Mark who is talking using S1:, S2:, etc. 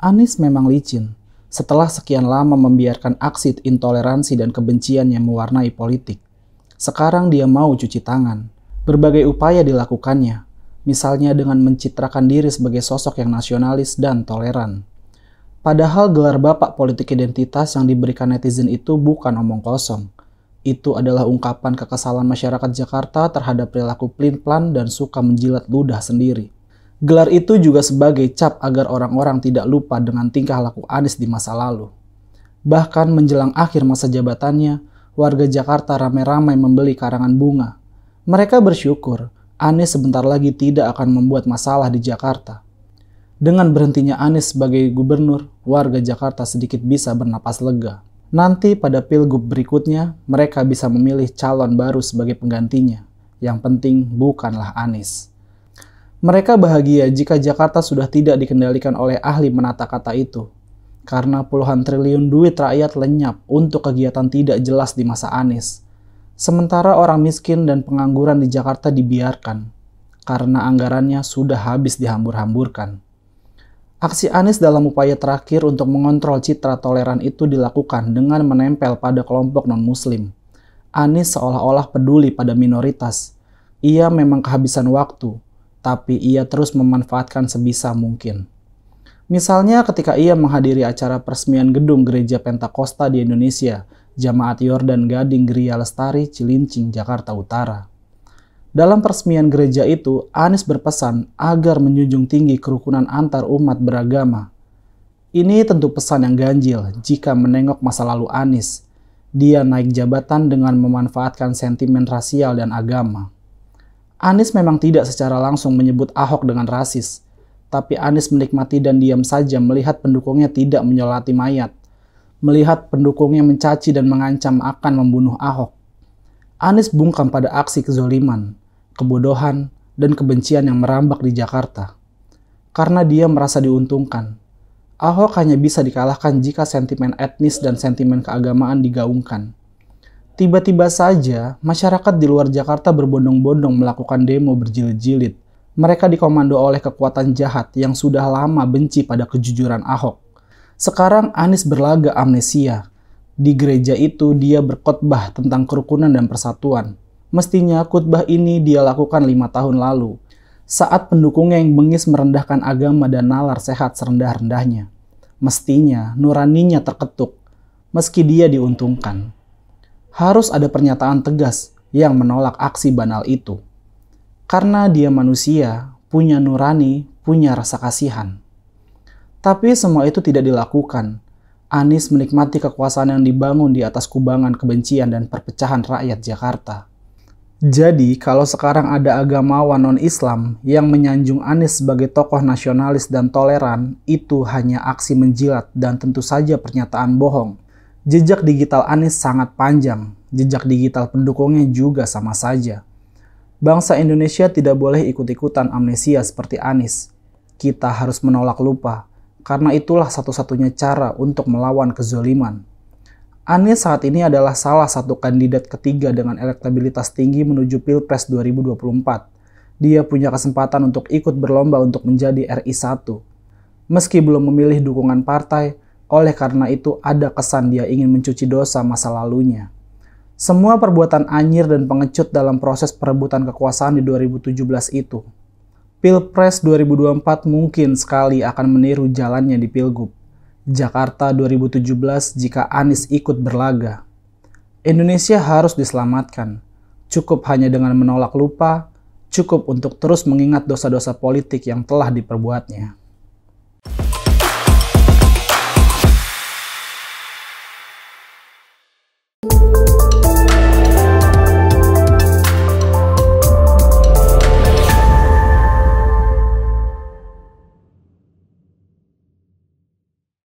S1: Anies memang licin. Setelah sekian lama membiarkan aksi intoleransi dan kebencian yang mewarnai politik, sekarang dia mau cuci tangan. Berbagai upaya dilakukannya, misalnya dengan mencitrakan diri sebagai sosok yang nasionalis dan toleran. Padahal gelar bapak politik identitas yang diberikan netizen itu bukan omong kosong. Itu adalah ungkapan kekesalan masyarakat Jakarta terhadap perilaku plin-plan dan suka menjilat ludah sendiri. Gelar itu juga sebagai cap agar orang-orang tidak lupa dengan tingkah laku Anies di masa lalu. Bahkan menjelang akhir masa jabatannya, warga Jakarta ramai-ramai membeli karangan bunga. Mereka bersyukur Anies sebentar lagi tidak akan membuat masalah di Jakarta. Dengan berhentinya Anies sebagai gubernur, warga Jakarta sedikit bisa bernapas lega. Nanti pada pilgub berikutnya, mereka bisa memilih calon baru sebagai penggantinya. Yang penting bukanlah Anies. Mereka bahagia jika Jakarta sudah tidak dikendalikan oleh ahli menata kata itu. Karena puluhan triliun duit rakyat lenyap untuk kegiatan tidak jelas di masa Anies. Sementara orang miskin dan pengangguran di Jakarta dibiarkan karena anggarannya sudah habis dihambur-hamburkan. Aksi Anies dalam upaya terakhir untuk mengontrol citra toleran itu dilakukan dengan menempel pada kelompok non-muslim. Anies seolah-olah peduli pada minoritas. Ia memang kehabisan waktu, tapi ia terus memanfaatkan sebisa mungkin. Misalnya ketika ia menghadiri acara peresmian gedung gereja Pentakosta di Indonesia, Jamaat Yordan Gading Gria Lestari, Cilincing, Jakarta Utara. Dalam peresmian gereja itu, Anies berpesan agar menjunjung tinggi kerukunan antar umat beragama. Ini tentu pesan yang ganjil jika menengok masa lalu Anies. Dia naik jabatan dengan memanfaatkan sentimen rasial dan agama. Anies memang tidak secara langsung menyebut Ahok dengan rasis, tapi Anies menikmati dan diam saja melihat pendukungnya tidak menyolati mayat, melihat pendukungnya mencaci dan mengancam akan membunuh Ahok. Anies bungkam pada aksi kezoliman, kebodohan, dan kebencian yang merambak di Jakarta. Karena dia merasa diuntungkan. Ahok hanya bisa dikalahkan jika sentimen etnis dan sentimen keagamaan digaungkan. Tiba-tiba saja, masyarakat di luar Jakarta berbondong-bondong melakukan demo berjilid-jilid. Mereka dikomando oleh kekuatan jahat yang sudah lama benci pada kejujuran Ahok. Sekarang Anies berlaga amnesia. Di gereja itu dia berkhotbah tentang kerukunan dan persatuan. Mestinya khotbah ini dia lakukan lima tahun lalu, saat pendukungnya yang bengis merendahkan agama dan nalar sehat serendah-rendahnya. Mestinya nuraninya terketuk, meski dia diuntungkan harus ada pernyataan tegas yang menolak aksi banal itu. Karena dia manusia, punya nurani, punya rasa kasihan. Tapi semua itu tidak dilakukan. Anies menikmati kekuasaan yang dibangun di atas kubangan kebencian dan perpecahan rakyat Jakarta. Jadi, kalau sekarang ada agamawan non-Islam yang menyanjung Anies sebagai tokoh nasionalis dan toleran, itu hanya aksi menjilat dan tentu saja pernyataan bohong Jejak digital Anies sangat panjang, jejak digital pendukungnya juga sama saja. Bangsa Indonesia tidak boleh ikut-ikutan amnesia seperti Anies. Kita harus menolak lupa, karena itulah satu-satunya cara untuk melawan kezoliman. Anies saat ini adalah salah satu kandidat ketiga dengan elektabilitas tinggi menuju Pilpres 2024. Dia punya kesempatan untuk ikut berlomba untuk menjadi RI1. Meski belum memilih dukungan partai, oleh karena itu, ada kesan dia ingin mencuci dosa masa lalunya. Semua perbuatan anyir dan pengecut dalam proses perebutan kekuasaan di 2017 itu. Pilpres 2024 mungkin sekali akan meniru jalannya di Pilgub. Jakarta 2017 jika Anies ikut berlaga. Indonesia harus diselamatkan. Cukup hanya dengan menolak lupa, cukup untuk terus mengingat dosa-dosa politik yang telah diperbuatnya.